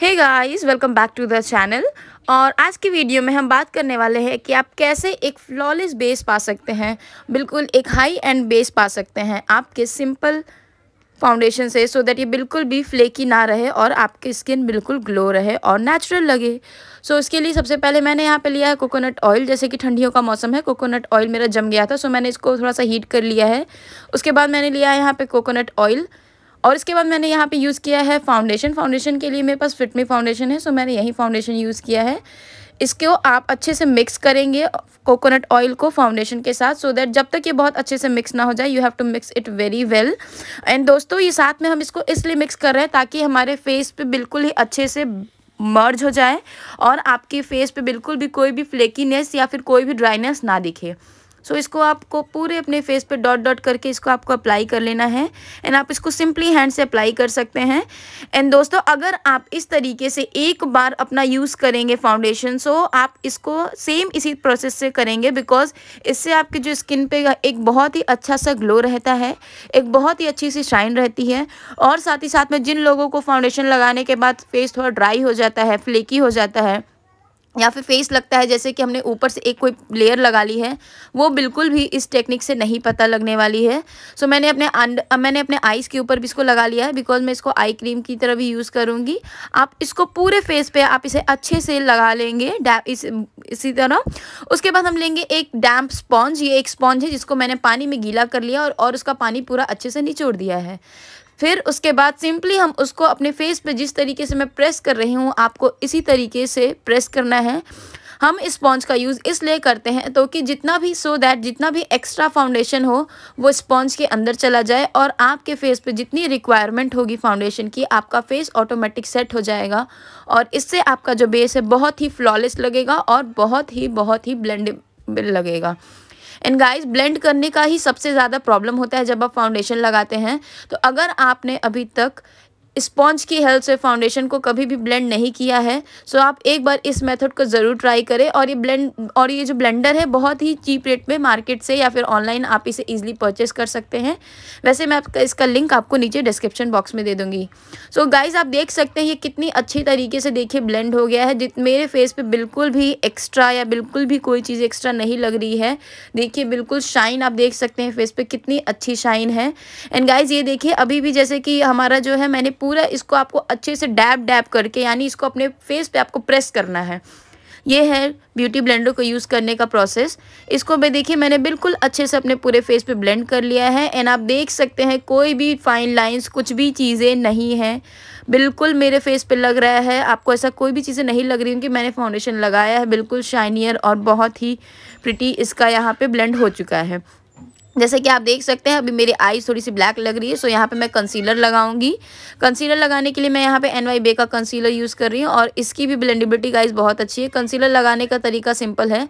hey guys welcome back to the channel और आज की वीडियो में हम बात करने वाले हैं कि आप कैसे एक फ्लॉलेस बेस पा सकते हैं बिल्कुल एक हाई एंड बेस पा सकते हैं आपके सिंपल फाउंडेशन से सो दैट ये बिल्कुल भी फ्लेकी ना रहे और आपकी स्किन बिल्कुल ग्लो रहे और नेचुरल लगे सो so इसके लिए सबसे पहले मैंने यहाँ पे लिया है कोकोनट ऑयल जैसे कि ठंडियों का मौसम है कोकोनट ऑयल मेरा जम गया था सो so मैंने इसको थोड़ा सा हीट कर लिया है उसके बाद मैंने लिया है यहाँ पर कोकोनट ऑयल और इसके बाद मैंने यहाँ पे यूज़ किया है फाउंडेशन फाउंडेशन के लिए मेरे पास फिटमी फाउंडेशन है सो मैंने यही फाउंडेशन यूज़ किया है इसको आप अच्छे से मिक्स करेंगे कोकोनट ऑयल को फाउंडेशन के साथ सो so दैट जब तक ये बहुत अच्छे से मिक्स ना हो जाए you have to mix it very well and दोस्तों ये साथ में हम इसको इसलिए मिक्स कर रहे हैं ताकि हमारे फेस पर बिल्कुल ही अच्छे से मर्ज हो जाए और आपके फेस पे बिल्कुल भी कोई भी फ्लेकीनेस या फिर कोई भी ड्राइनेस ना दिखे सो so, इसको आपको पूरे अपने फेस पे डॉट डॉट करके इसको आपको अप्लाई कर लेना है एंड आप इसको सिंपली हैंड से अप्लाई कर सकते हैं एंड दोस्तों अगर आप इस तरीके से एक बार अपना यूज़ करेंगे फाउंडेशन सो so आप इसको सेम इसी प्रोसेस से करेंगे बिकॉज इससे आपकी जो स्किन पे एक बहुत ही अच्छा सा ग्लो रहता है एक बहुत ही अच्छी सी शाइन रहती है और साथ ही साथ में जिन लोगों को फाउंडेशन लगाने के बाद फेस थोड़ा ड्राई हो जाता है फ्लेकी हो जाता है या फिर फेस लगता है जैसे कि हमने ऊपर से एक कोई लेयर लगा ली है वो बिल्कुल भी इस टेक्निक से नहीं पता लगने वाली है सो so, मैंने अपने मैंने अपने आईज़ के ऊपर भी इसको लगा लिया है बिकॉज मैं इसको आई क्रीम की तरह भी यूज़ करूँगी आप इसको पूरे फेस पे आप इसे अच्छे से लगा लेंगे इस इसी तरह उसके बाद हम लेंगे एक डैम्प स्पॉन्ज ये एक स्पॉन्ज है जिसको मैंने पानी में गीला कर लिया और, और उसका पानी पूरा अच्छे से निचोड़ दिया है फिर उसके बाद सिंपली हम उसको अपने फेस पे जिस तरीके से मैं प्रेस कर रही हूँ आपको इसी तरीके से प्रेस करना है हम स्पॉन्ज का यूज़ इसलिए करते हैं तो कि जितना भी सो so दैट जितना भी एक्स्ट्रा फाउंडेशन हो वो स्पॉन्ज के अंदर चला जाए और आपके फेस पे जितनी रिक्वायरमेंट होगी फाउंडेशन की आपका फेस ऑटोमेटिक सेट हो जाएगा और इससे आपका जो बेस है बहुत ही फ्लॉलेस लगेगा और बहुत ही बहुत ही ब्लेंडेबल लगेगा एंड गाइस ब्लेंड करने का ही सबसे ज़्यादा प्रॉब्लम होता है जब आप फाउंडेशन लगाते हैं तो अगर आपने अभी तक स्पॉन्ज की हेल्प से फाउंडेशन को कभी भी ब्लेंड नहीं किया है सो आप एक बार इस मेथड को ज़रूर ट्राई करें और ये ब्लेंड और ये जो ब्लेंडर है बहुत ही चीप रेट में मार्केट से या फिर ऑनलाइन आप इसे ईजिली परचेस कर सकते हैं वैसे मैं आपका इसका लिंक आपको नीचे डिस्क्रिप्शन बॉक्स में दे दूँगी सो so गाइज़ आप देख सकते हैं ये कितनी अच्छी तरीके से देखिए ब्लेंड हो गया है जित मेरे फेस पर बिल्कुल भी एक्स्ट्रा या बिल्कुल भी कोई चीज़ एक्स्ट्रा नहीं लग रही है देखिए बिल्कुल शाइन आप देख सकते हैं फेस पर कितनी अच्छी शाइन है एंड गाइज़ ये देखिए अभी भी जैसे कि हमारा जो है मैंने पूरा इसको आपको अच्छे से डैब डैब करके यानी इसको अपने फेस पे आपको प्रेस करना है ये है ब्यूटी ब्लेंडर को यूज़ करने का प्रोसेस इसको मैं देखिए मैंने बिल्कुल अच्छे से अपने पूरे फेस पे ब्लेंड कर लिया है एंड आप देख सकते हैं कोई भी फाइन लाइंस कुछ भी चीज़ें नहीं हैं बिल्कुल मेरे फेस पे लग रहा है आपको ऐसा कोई भी चीज़ें नहीं लग रही क्योंकि मैंने फाउंडेशन लगाया है बिल्कुल शाइनियर और बहुत ही प्रिटी इसका यहाँ पर ब्लेंड हो चुका है जैसे कि आप देख सकते हैं अभी मेरी आईज थोड़ी सी ब्लैक लग रही है सो यहाँ पे मैं कंसीलर लगाऊंगी कंसीलर लगाने के लिए मैं यहाँ पे एन वाई बे का कंसीलर यूज़ कर रही हूँ और इसकी भी ब्लेंडेबिलिटी गाइज बहुत अच्छी है कंसीलर लगाने का तरीका सिंपल है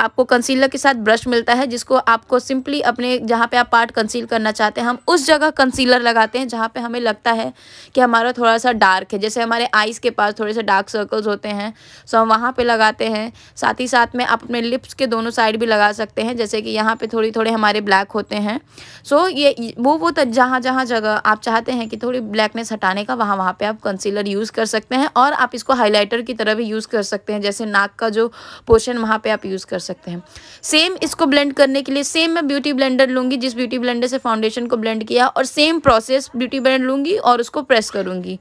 आपको कंसीलर के साथ ब्रश मिलता है जिसको आपको सिंपली अपने जहाँ पर आप पार्ट कंसील करना चाहते हैं हम उस जगह कंसीलर लगाते हैं जहाँ पर हमें लगता है कि हमारा थोड़ा सा डार्क है जैसे हमारे आइज़ के पास थोड़े से डार्क सर्कल्स होते हैं सो हम वहाँ पर लगाते हैं साथ ही साथ में आप अपने लिप्स के दोनों साइड भी लगा सकते हैं जैसे कि यहाँ पर थोड़ी थोड़े हमारे ब्लैक ब्लैक होते हैं सो so, ये वो वो जहाँ जहाँ जगह आप चाहते हैं कि थोड़ी ब्लैकनेस हटाने का वहाँ वहाँ पे आप कंसीलर यूज़ कर सकते हैं और आप इसको हाइलाइटर की तरह भी यूज़ कर सकते हैं जैसे नाक का जो पोर्शन वहाँ पे आप यूज़ कर सकते हैं सेम इसको ब्लेंड करने के लिए सेम मैं ब्यूटी ब्लेंडर लूँगी जिस ब्यूटी ब्लेंडर से फाउंडेशन को ब्लेंड किया और सेम प्रोसेस ब्यूटी ब्लेंड लूँगी और उसको प्रेस करूँगी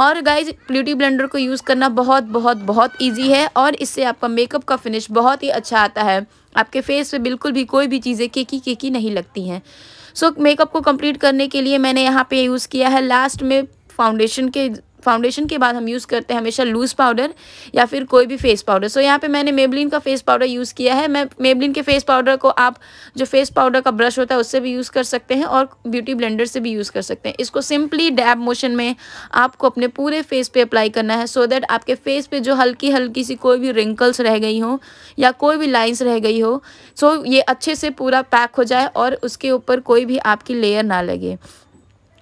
और गाइज ब्यूटी ब्लेंडर को यूज़ करना बहुत बहुत बहुत ईजी है और इससे आपका मेकअप का फिनिश बहुत ही अच्छा आता है आपके फेस पे बिल्कुल भी कोई भी चीज़ें केकी केकी नहीं लगती हैं सो so, मेकअप को कंप्लीट करने के लिए मैंने यहाँ पे यूज़ किया है लास्ट में फाउंडेशन के फाउंडेशन के बाद हम यूज़ करते हैं हमेशा लूज़ पाउडर या फिर कोई भी फेस पाउडर सो so, यहाँ पे मैंने मेबलिन का फेस पाउडर यूज़ किया है मैं मेबलिन के फेस पाउडर को आप जो फेस पाउडर का ब्रश होता है उससे भी यूज़ कर सकते हैं और ब्यूटी ब्लेंडर से भी यूज़ कर सकते हैं इसको सिंपली डैब मोशन में आपको अपने पूरे फेस पर अप्लाई करना है सो so दैट आपके फेस पर जो हल्की हल्की सी कोई भी रिंकल्स रह गई हो या कोई भी लाइन्स रह गई हो सो so, ये अच्छे से पूरा पैक हो जाए और उसके ऊपर कोई भी आपकी लेयर ना लगे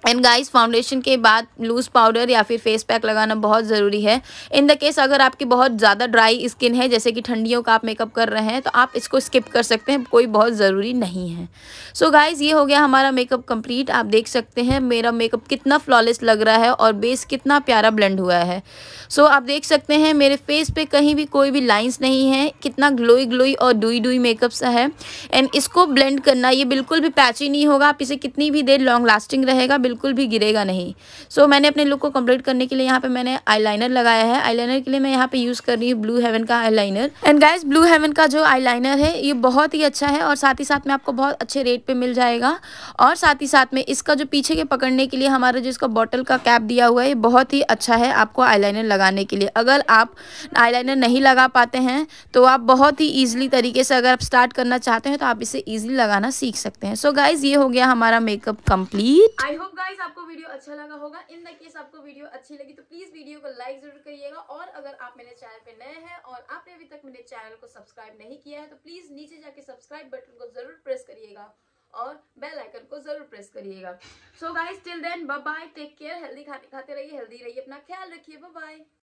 एंड गाइस फाउंडेशन के बाद लूज़ पाउडर या फिर फेस पैक लगाना बहुत ज़रूरी है इन द केस अगर आपकी बहुत ज़्यादा ड्राई स्किन है जैसे कि ठंडियों का आप मेकअप कर रहे हैं तो आप इसको स्किप कर सकते हैं कोई बहुत ज़रूरी नहीं है सो so गाइस ये हो गया हमारा मेकअप कंप्लीट आप देख सकते हैं मेरा मेकअप कितना फ्लॉलेस लग रहा है और बेस कितना प्यारा ब्लेंड हुआ है सो so आप देख सकते हैं मेरे फेस पर कहीं भी कोई भी लाइन्स नहीं है कितना ग्लोई ग्लोई और डुई डुई मेकअप सा है एंड इसको ब्लेंड करना ये बिल्कुल भी पैची नहीं होगा आप इसे कितनी भी देर लॉन्ग लास्टिंग रहेगा बिल्कुल भी गिरेगा नहीं सो so, मैंने अपने लुक को कंप्लीट करने के लिए यहाँ पे मैंने आईलाइनर लगाया है आईलाइनर के लिए मैं यहाँ पे यूज़ कर रही हूँ ब्लू हेवन का eyeliner and guys blue heaven का जो आईलाइनर है ये बहुत ही अच्छा है और साथ ही साथ में आपको बहुत अच्छे रेट पर मिल जाएगा और साथ ही साथ में इसका जो पीछे के पकड़ने के लिए हमारा जो इसका बॉटल का कैप दिया हुआ है ये बहुत ही अच्छा है आपको आई लगाने के लिए अगर आप आई नहीं लगा पाते हैं तो आप बहुत ही ईजिली तरीके से अगर आप स्टार्ट करना चाहते हैं तो आप इसे ईजिली लगाना सीख सकते हैं सो so गाइज ये हो गया हमारा makeup complete I hope guys आपको वीडियो अच्छा लगा होगा इन द केस आपको वीडियो अच्छी लगी तो प्लीज वीडियो को लाइक जरूर करिएगा और अगर आप मेरे चैनल पे नए हैं और आपने अभी तक मेरे चैनल को सब्सक्राइब नहीं किया है तो प्लीज नीचे जाके सब्सक्राइब बटन को जरूर प्रेस करिएगा और बेल आइकन को जरूर प्रेस करिएगा so guys till then bye take care healthy खाते खाते रहिए हेल्दी रहिए अपना ख्याल रखिए बाय